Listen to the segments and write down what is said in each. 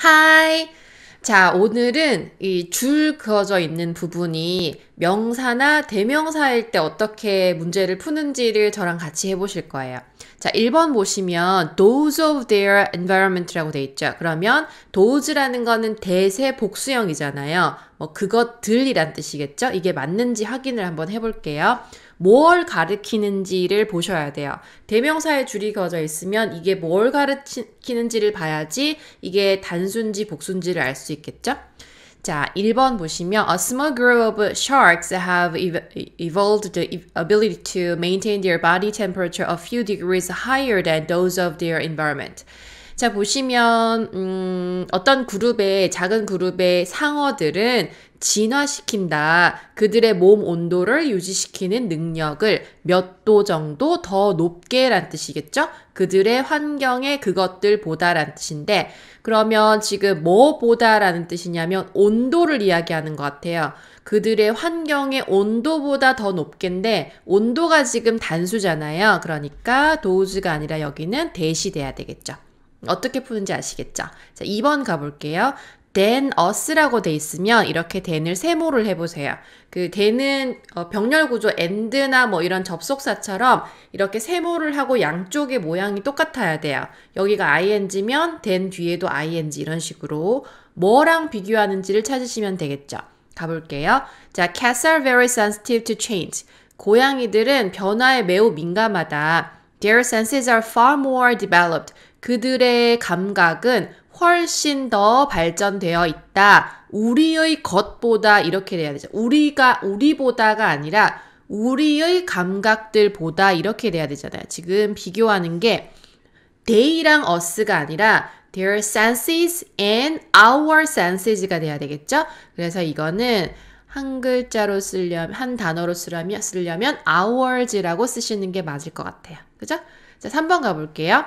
Hi. 자, 오늘은 이 줄 그어져 있는 부분이 명사나 대명사일 때 어떻게 문제를 푸는지를 저랑 같이 해보실 거예요. 자, 1번 보시면 those of their environment라고 돼 있죠. 그러면 those라는 거는 대세 복수형이잖아요. 뭐 그것들이란 뜻이겠죠? 이게 맞는지 확인을 한번 해볼게요. 뭘 가르치는지를 보셔야 돼요. 대명사에 줄이 그어져 있으면 이게 뭘 가르치는지를 봐야지 이게 단순지 복순지를 알 수 있겠죠? 자, 1번 보시면 A small group of sharks have evolved the ability to maintain their body temperature a few degrees higher than those of their environment. 자, 보시면 음, 어떤 그룹의 작은 그룹의 상어들은 진화시킨다. 그들의 몸 온도를 유지시키는 능력을 몇 도 정도 더 높게 란 뜻이겠죠? 그들의 환경에 그것들보다 란 뜻인데, 그러면 지금 뭐보다 라는 뜻이냐면 온도를 이야기하는 것 같아요. 그들의 환경의 온도보다 더 높겠는데, 온도가 지금 단수잖아요. 그러니까 도우즈가 아니라 여기는 대시 돼야 되겠죠. 어떻게 푸는지 아시겠죠? 자, 2번 가볼게요. than us라고 돼 있으면 이렇게 than을 세모를 해보세요. 그 than은 어, 병렬 구조 and나 뭐 이런 접속사처럼 이렇게 세모를 하고 양쪽의 모양이 똑같아야 돼요. 여기가 ing면 than 뒤에도 ing 이런 식으로 뭐랑 비교하는지를 찾으시면 되겠죠. 가볼게요. 자, cats are very sensitive to change. 고양이들은 변화에 매우 민감하다. Their senses are far more developed. 그들의 감각은 훨씬 더 발전되어 있다. 우리의 것보다 이렇게 돼야 되죠. 우리가 우리보다가 아니라 우리의 감각들보다 이렇게 돼야 되잖아요. 지금 비교하는 게 they랑 us가 아니라 their senses and our senses가 돼야 되겠죠? 그래서 이거는 한 글자로 쓰려면 한 단어로 쓰려면 쓰려면 ours라고 쓰시는 게 맞을 것 같아요. 그죠? 자, 3번 가 볼게요.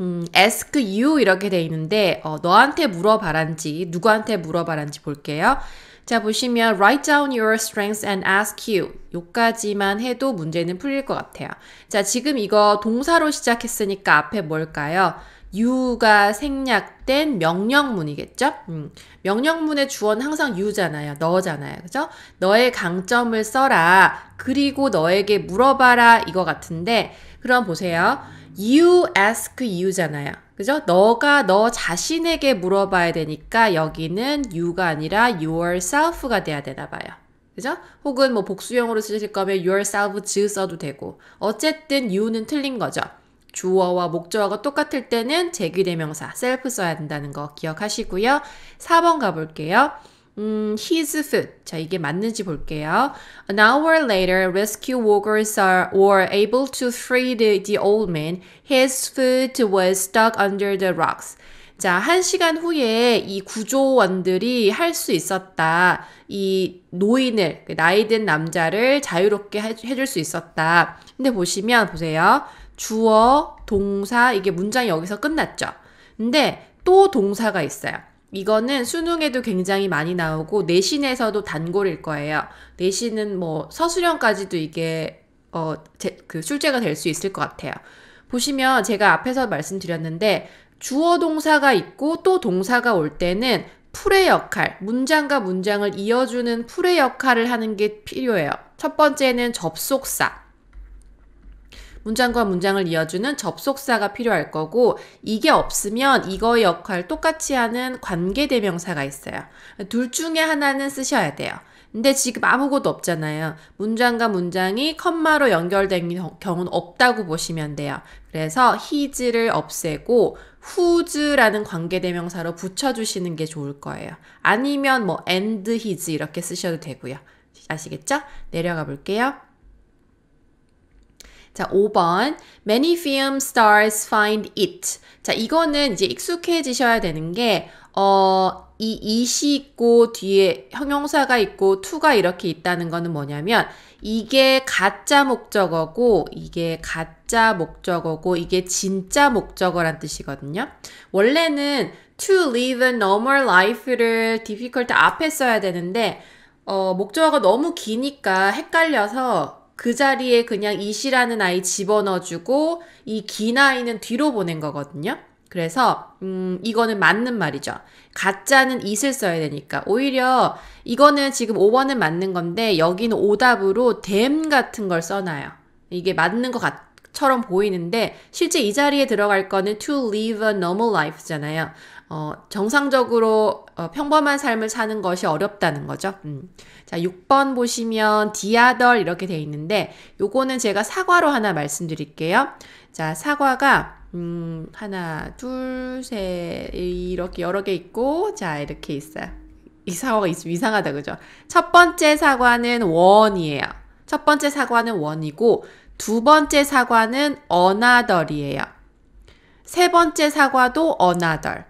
음, ask you 이렇게 돼 있는데 어, 너한테 물어봐란지 누구한테 물어봐란지 볼게요. 자 보시면 write down your strengths and ask you 요까지만 해도 문제는 풀릴 것 같아요. 자 지금 이거 동사로 시작했으니까 앞에 뭘까요? you가 생략된 명령문이겠죠? 음, 명령문의 주어는 항상 you잖아요. 너잖아요. 그죠? 너의 강점을 써라. 그리고 너에게 물어봐라. 이거 같은데 그럼 보세요. you ask you잖아요. 그죠? 너가 너 자신에게 물어봐야 되니까 여기는 you가 아니라 yourself가 돼야 되나 봐요. 그죠? 혹은 뭐 복수형으로 쓰실 거면 yourself 즈 써도 되고 어쨌든 you는 틀린 거죠. 주어와 목적어가 똑같을 때는 제기대명사 셀프 써야 된다는 거 기억하시고요. 4번 가볼게요. 음, his foot. 자, 이게 맞는지 볼게요. An hour later, rescue workers are, were able to free the, the old man. His foot was stuck under the rocks. 자, 한 시간 후에 이 구조원들이 할 수 있었다. 이 노인을, 나이든 남자를 자유롭게 해줄 수 있었다. 근데 보시면, 보세요. 주어, 동사, 이게 문장이 여기서 끝났죠. 근데 또 동사가 있어요. 이거는 수능에도 굉장히 많이 나오고 내신에서도 단골일 거예요. 내신은 뭐서술형까지도 이게 어, 제, 그 출제가 될 수 있을 것 같아요. 보시면 제가 앞에서 말씀드렸는데 주어 동사가 있고 또 동사가 올 때는 풀의 역할, 문장과 문장을 이어주는 풀의 역할을 하는 게 필요해요. 첫 번째는 접속사. 문장과 문장을 이어주는 접속사가 필요할 거고 이게 없으면 이거의 역할 똑같이 하는 관계대명사가 있어요. 둘 중에 하나는 쓰셔야 돼요. 근데 지금 아무것도 없잖아요. 문장과 문장이 컴마로 연결된 경우는 없다고 보시면 돼요. 그래서 히즈를 없애고 후즈라는 관계대명사로 붙여주시는 게 좋을 거예요. 아니면 뭐 and his 이렇게 쓰셔도 되고요. 아시겠죠? 내려가 볼게요. 자, 5번. Many film stars find it. 자, 이거는 이제 익숙해지셔야 되는 게, 어, 이이 있고 뒤에 형용사가 있고 투가 이렇게 있다는 거는 뭐냐면 이게 가짜 목적어고 이게 가짜 목적어고 이게 진짜 목적어란 뜻이거든요. 원래는 to live a normal life를 difficult 앞에 써야 되는데 어, 목적어가 너무 기니까 헷갈려서 그 자리에 그냥 이씨라는 아이 집어넣어주고 이 긴아이는 뒤로 보낸 거거든요. 그래서 음 이거는 맞는 말이죠. 가짜는 이을 써야 되니까 오히려 이거는 지금 5번은 맞는 건데 여기는 오답으로 댐 같은 걸 써놔요. 이게 맞는 것 같, 처럼 보이는데 실제 이 자리에 들어갈 거는 to live a normal life잖아요. 어, 정상적으로 어, 평범한 삶을 사는 것이 어렵다는 거죠. 음. 자, 6번 보시면 디아덜 이렇게 돼 있는데 요거는 제가 사과로 하나 말씀드릴게요. 자, 사과가 음, 하나, 둘, 셋 이렇게 여러 개 있고 자, 이렇게 있어요. 이 사과가 있으 이상하다 그죠? 첫 번째 사과는 원이에요. 첫 번째 사과는 원이고 두 번째 사과는 어나덜이에요. 세 번째 사과도 어나덜.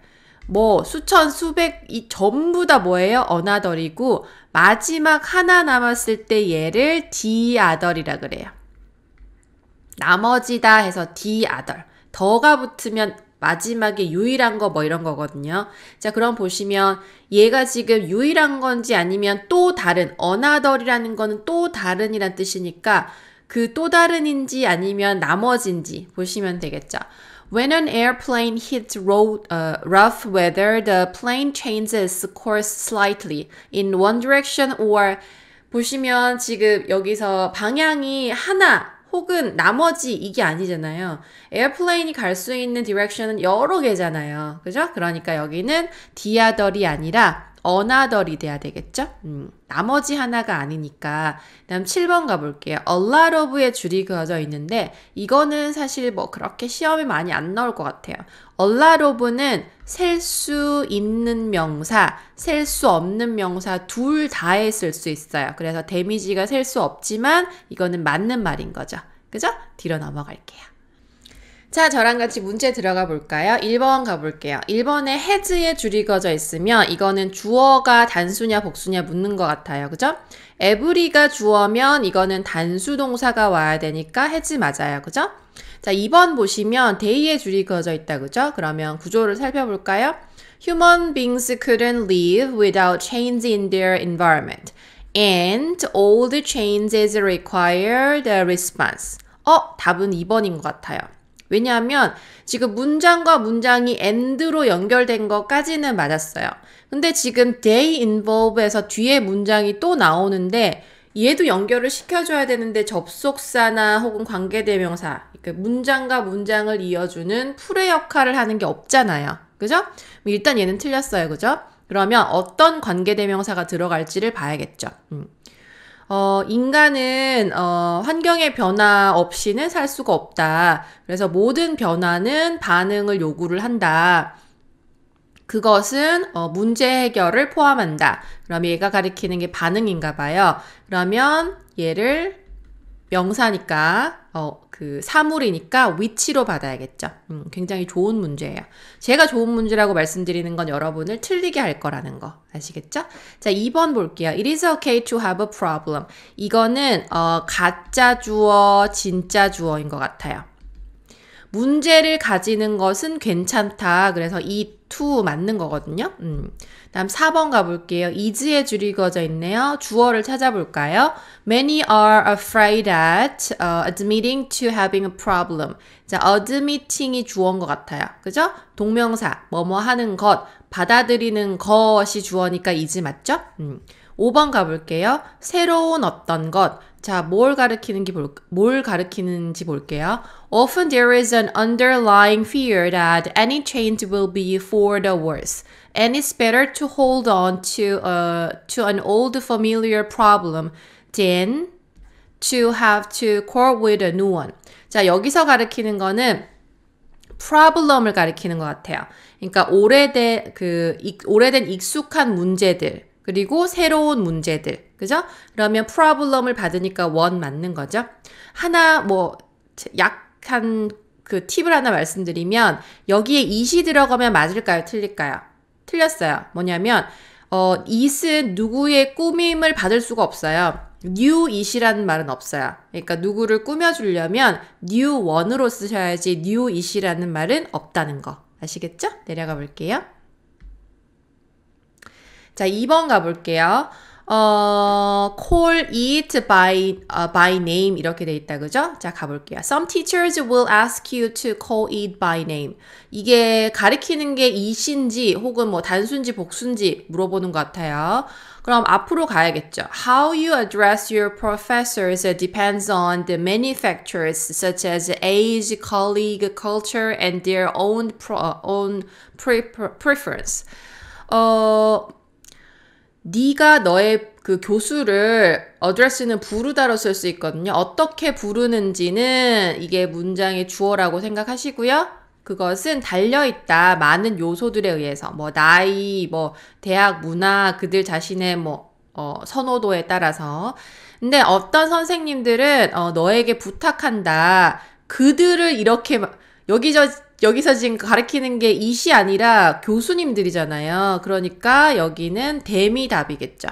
뭐 수천 수백 이 전부 다 뭐예요? 어나더리고 마지막 하나 남았을 때 얘를 디아더리라 그래요. 나머지다 해서 디아더 더가 붙으면 마지막에 유일한 거 뭐 이런 거거든요. 자, 그럼 보시면 얘가 지금 유일한 건지 아니면 또 다른 어나더리라는 거는 또 다른이란 뜻이니까 그 또 다른인지 아니면 나머지인지 보시면 되겠죠. When an airplane hits road, uh, rough weather, the plane changes course slightly in one direction or 보시면 지금 여기서 방향이 하나 혹은 나머지 이게 아니잖아요. 에어플레인이 갈 수 있는 디렉션은 여러 개잖아요. 그죠? 그러니까 여기는 디아더이 아니라 another이 돼야 되겠죠? 음, 나머지 하나가 아니니까. 다음 7번 가볼게요. a lot of의 줄이 그어져 있는데 이거는 사실 뭐 그렇게 시험에 많이 안 나올 것 같아요. a lot of는 셀 수 있는 명사, 셀 수 없는 명사 둘 다에 쓸 수 있어요. 그래서 데미지가 셀 수 없지만 이거는 맞는 말인 거죠. 그죠? 뒤로 넘어갈게요. 자, 저랑 같이 문제 들어가 볼까요? 1번 가볼게요. 1번에 has에 줄이 그어져 있으면 이거는 주어가 단수냐 복수냐 묻는 것 같아요. 그죠? every가 주어면 이거는 단수 동사가 와야 되니까 has 맞아요. 그죠? 자, 2번 보시면 day에 줄이 그어져 있다. 그죠? 그러면 구조를 살펴볼까요? Human beings couldn't live without change in their environment. And all the changes require the response. 어, 답은 2번인 것 같아요. 왜냐하면 지금 문장과 문장이 and로 연결된 것까지는 맞았어요. 근데 지금 d a y involve에서 뒤에 문장이 또 나오는데 얘도 연결을 시켜줘야 되는데 접속사나 혹은 관계대명사, 그러니까 문장과 문장을 이어주는 풀의 역할을 하는 게 없잖아요. 그죠? 일단 얘는 틀렸어요. 그죠? 그러면 어떤 관계대명사가 들어갈지를 봐야겠죠. 음. 어, 인간은 어, 환경의 변화 없이는 살 수가 없다. 그래서 모든 변화는 반응을 요구를 한다. 그것은 어, 문제 해결을 포함한다. 그럼 얘가 가리키는 게 반응인가 봐요. 그러면 얘를 명사니까 어, 그 사물이니까 위치로 받아야겠죠. 음, 굉장히 좋은 문제예요. 제가 좋은 문제라고 말씀드리는 건 여러분을 틀리게 할 거라는 거 아시겠죠? 자, 2번 볼게요. It is okay to have a problem. 이거는 어, 가짜 주어, 진짜 주어인 것 같아요. 문제를 가지는 것은 괜찮다. 그래서 이 t 맞는 거거든요. 음. 다음 4번 가볼게요. 이즈에 줄이거져 있네요. 주어를 찾아볼까요? Many are afraid at uh, admitting to having a problem. 자, admitting이 주어인 것 같아요. 그죠? 동명사, 뭐뭐 하는 것, 받아들이는 것이 주어니까 이즈 맞죠? 음. 5번 가볼게요. 새로운 어떤 것. 자, 뭘 가르치는지 볼, 뭘 가르치는지 볼게요. Often there is an underlying fear that any change will be for the worse, and it's better to hold on to a to an old familiar problem than to have to cope with a new one. 자, 여기서 가르치는 거는 problem을 가리키는 것 같아요. 그러니까 오래된 그 익, 오래된 익숙한 문제들 그리고 새로운 문제들 그죠? 그러면 problem을 받으니까 원 맞는 거죠. 하나 뭐 약한 그 팁을 하나 말씀드리면 여기에 이시 들어가면 맞을까요? 틀릴까요? 틀렸어요. 뭐냐면 어, 이은 누구의 꾸밈을 받을 수가 없어요. new it이라는 말은 없어요. 그러니까 누구를 꾸며주려면 new one으로 쓰셔야지 new it이라는 말은 없다는 거. 아시겠죠? 내려가 볼게요. 자, 2번 가볼게요. 어, call it by, uh, by name 이렇게 돼 있다 그죠? 자 가볼게요. Some teachers will ask you to call it by name. 이게 가리키는 게 이신지 혹은 뭐 단순지 복순지 물어보는 것 같아요. 그럼 앞으로 가야겠죠. How you address your professors depends on the many factors such as age, colleague, culture, and their own, pro, own pre, preference. 어, 네가 너의 그 교수를 어드레스는 부르다로 쓸 수 있거든요. 어떻게 부르는지는 이게 문장의 주어라고 생각하시고요. 그것은 달려있다. 많은 요소들에 의해서 뭐 나이, 뭐 대학 문화, 그들 자신의 뭐 어, 선호도에 따라서. 근데 어떤 선생님들은 어, 너에게 부탁한다. 그들을 이렇게 여기저기 여기서 지금 가르키는 게 이시 아니라 교수님들이잖아요. 그러니까 여기는 대미답이겠죠.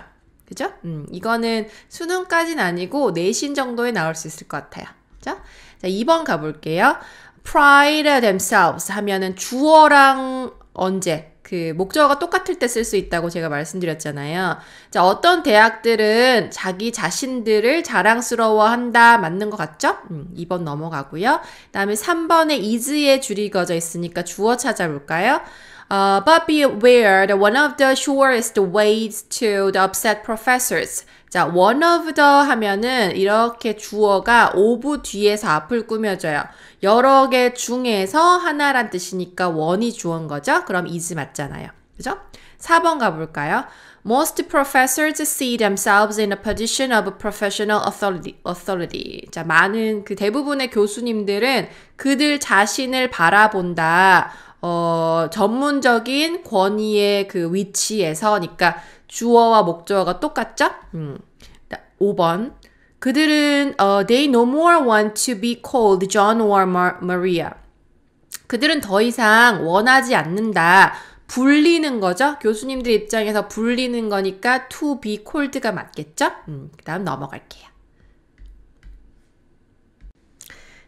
그죠? 음, 이거는 수능까진 아니고 내신 정도에 나올 수 있을 것 같아요. 그죠? 자, 2번 가볼게요. pride themselves 하면은 주어랑 언제 그 목적어가 똑같을 때 쓸 수 있다고 제가 말씀드렸잖아요. 자, 어떤 대학들은 자기 자신들을 자랑스러워한다 맞는 것 같죠? 음, 2번 넘어가고요. 그다음에 3번에 is에 줄이거져 있으니까 주어 찾아볼까요? Uh, but be aware that one of the surest ways to the upset professors 자, one of the 하면은 이렇게 주어가 오브 뒤에서 앞을 꾸며줘요. 여러 개 중에서 하나란 뜻이니까 원이 주어인 거죠. 그럼 is 맞잖아요. 그죠? 4번 가볼까요? Most professors see themselves in a position of professional authority. authority. 자, 많은 그 대부분의 교수님들은 그들 자신을 바라본다. 어, 전문적인 권위의 그 위치에서, 니까 그러니까 주어와 목적어가 똑같죠? 음. 5번. 그들은 어, they no more want to be called John or Mar Maria. 그들은 더 이상 원하지 않는다. 불리는 거죠. 교수님들 입장에서 불리는 거니까 to be called가 맞겠죠? 음, 그다음 넘어갈게요.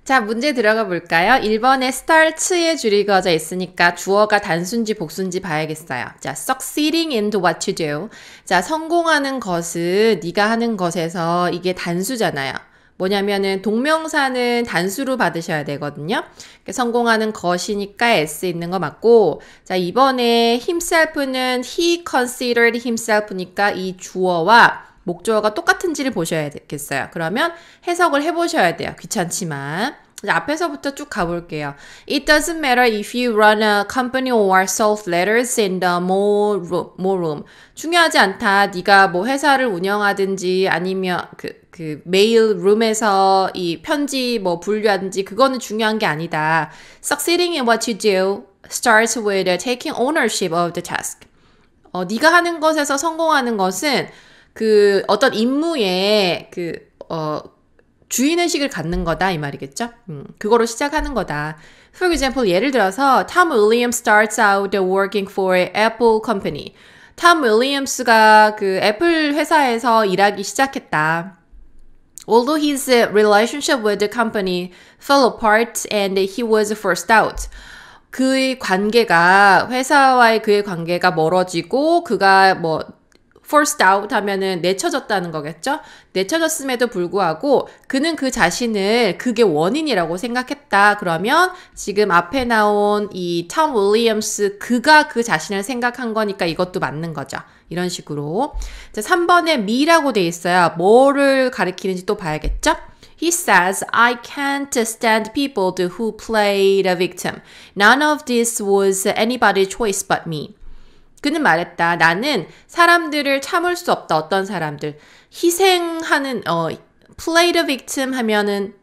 자, 문제 들어가 볼까요? 1번에 start의 줄이거져 있으니까 주어가 단순지 복순지 봐야겠어요. 자, succeeding in what you do. 자, 성공하는 것은 네가 하는 것에서 이게 단수잖아요. 뭐냐면은 동명사는 단수로 받으셔야 되거든요. 그러니까 성공하는 것이니까 s 있는 거 맞고 자, 이번에 himself는 he considered himself니까 이 주어와 목적어가 똑같은지를 보셔야겠어요. 그러면 해석을 해보셔야 돼요. 귀찮지만. 앞에서부터 쭉 가볼게요. It doesn't matter if you run a company or solve letters in the more room. More room. 중요하지 않다. 네가 뭐 회사를 운영하든지 아니면 그, 그 메일 룸에서 이 편지 뭐 분류하든지 그거는 중요한 게 아니다. Succeeding in what you do starts with taking ownership of the task. 어, 네가 하는 것에서 성공하는 것은 그 어떤 임무에 그, 어, 주인의식을 갖는 거다 이 말이겠죠? 음, 그거로 시작하는 거다. For example, 예를 들어서 Tom Williams starts out working for Apple company. 톰 윌리엄스가 그 애플 회사에서 일하기 시작했다. Although his relationship with the company fell apart and he was forced out. 그의 관계가 회사와의 그의 관계가 멀어지고 그가 뭐 forced out 하면은 내쳐졌다는 거겠죠? 내쳐졌음에도 불구하고 그는 그 자신을 그게 원인이라고 생각했다. 그러면 지금 앞에 나온 이 Tom Williams 그가 그 자신을 생각한 거니까 이것도 맞는 거죠. 이런 식으로. 자, 3번에 me라고 돼있어야 뭐를 가리키는지 또 봐야겠죠? He says, I can't stand people who played a victim. None of this was anybody's choice but me. 그는 말했다. 나는 사람들을 참을 수 없다. 어떤 사람들. 희생하는, 어, play the victim 하면은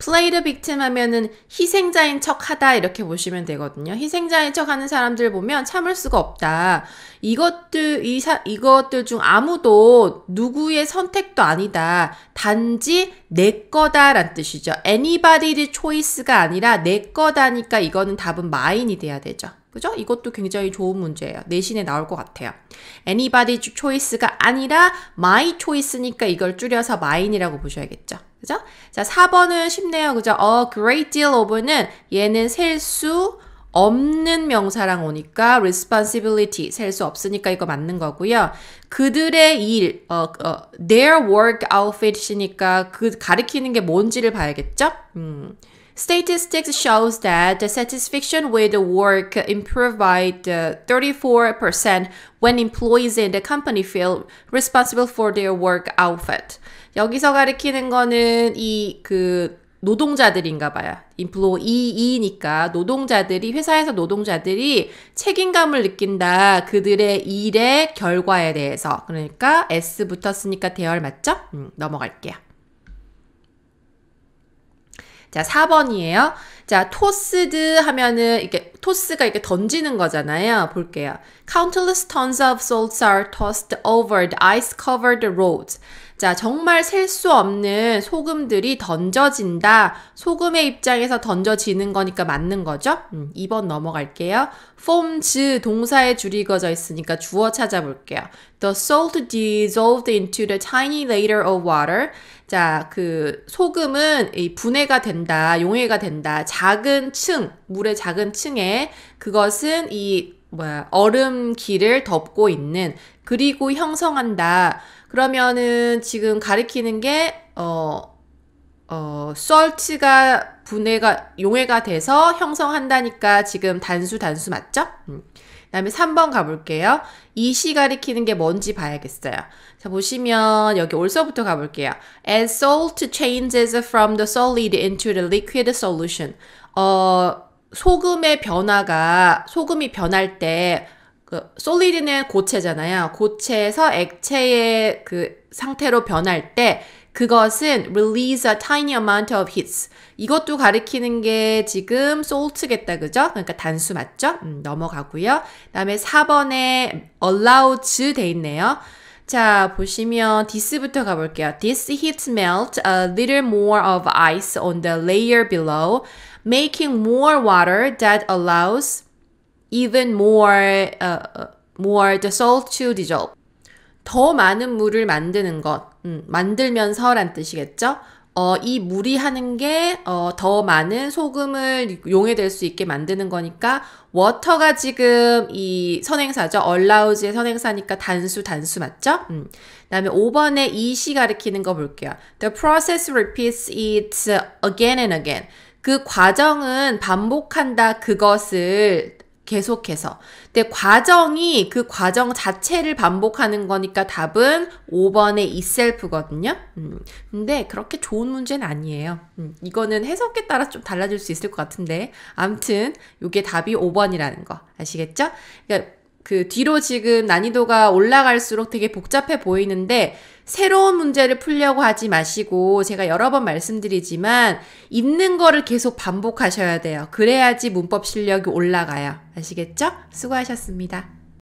play the victim 하면은 희생자인 척 하다 이렇게 보시면 되거든요. 희생자인 척 하는 사람들 보면 참을 수가 없다. 이것들, 이 사, 이것들 중 아무도 누구의 선택도 아니다. 단지 내 거다란 뜻이죠. anybody의 choice가 아니라 내 거다니까 이거는 답은 mine이 돼야 되죠. 그죠? 이것도 굉장히 좋은 문제예요. 내신에 나올 것 같아요. anybody choice가 아니라 my choice니까 이걸 줄여서 mine이라고 보셔야겠죠. 그죠? 자, 4번은 쉽네요. 그죠? a great deal of는 얘는 셀 수 없는 명사랑 오니까 responsibility 셀 수 없으니까 이거 맞는 거고요. 그들의 일, 어, 어, their work outfit이니까 그 가리키는 게 뭔지를 봐야겠죠? 음. Statistics shows that the satisfaction with the work improved by 34% when employees in the company feel responsible for their work outfit. 여기서 가리키는 거는 이 그 노동자들인가 봐요. 인플로이이니까 노동자들이 회사에서 노동자들이 책임감을 느낀다. 그들의 일의 결과에 대해서. 그러니까 S 붙었으니까 대열 맞죠? 음, 넘어갈게요. 자, 4번이에요. 자, 토스드 하면은 이렇게 토스가 이렇게 던지는 거잖아요. 볼게요. Countless tons of s a l t are tossed over the ice-covered roads. 자, 정말 셀 수 없는 소금들이 던져진다. 소금의 입장에서 던져지는 거니까 맞는 거죠? 음, 2번 넘어갈게요. form's 동사에 줄이거져 있으니까 주어 찾아볼게요. The salt dissolved into the tiny layer of water. 자, 그 소금은 분해가 된다, 용해가 된다. 작은 층, 물의 작은 층에 그것은 이 뭐야 얼음 길을 덮고 있는 그리고 형성한다. 그러면은 지금 가리키는 게 어, 어, 썰치가 분해가 용해가 돼서 형성한다니까 지금 단수 단수 맞죠? 음. 그다음에 3번 가볼게요. 이 시 가리키는 게 뭔지 봐야겠어요. 자 보시면 여기 올서부터 가볼게요. As salt changes from the solid into the liquid solution. 어 소금의 변화가 소금이 변할 때 그, 솔리드는 고체잖아요. 고체에서 액체의 그 상태로 변할 때 그것은 release a tiny amount of heat. 이것도 가리키는 게 지금 salt겠다, 그죠? 그러니까 단수 맞죠? 음, 넘어가고요. 그 다음에 4번에 a l l o w e 돼 있네요. 자, 보시면 this부터 가볼게요. This heat melt a little more of ice on the layer below, making more water that allows even more, uh, more the salt to dissolve. 더 많은 물을 만드는 것, 음, 만들면서란 뜻이겠죠? 어, 이 무리하는 게, 어, 더 많은 소금을 용해될 수 있게 만드는 거니까, 워터가 지금 이 선행사죠. allows의 선행사니까 단수, 단수 맞죠? 음. 다음에 5번에 이 시 가리키는 거 볼게요. The process repeats it again and again. 그 과정은 반복한다, 그것을. 계속해서. 근데 과정이 그 과정 자체를 반복하는 거니까 답은 5번의 이셀프거든요. 음, 근데 그렇게 좋은 문제는 아니에요. 음, 이거는 해석에 따라 좀 달라질 수 있을 것 같은데 암튼 이게 답이 5번이라는 거 아시겠죠? 그러니까 그 뒤로 지금 난이도가 올라갈수록 되게 복잡해 보이는데 새로운 문제를 풀려고 하지 마시고 제가 여러 번 말씀드리지만 있는 거를 계속 반복하셔야 돼요. 그래야지 문법 실력이 올라가요. 아시겠죠? 수고하셨습니다.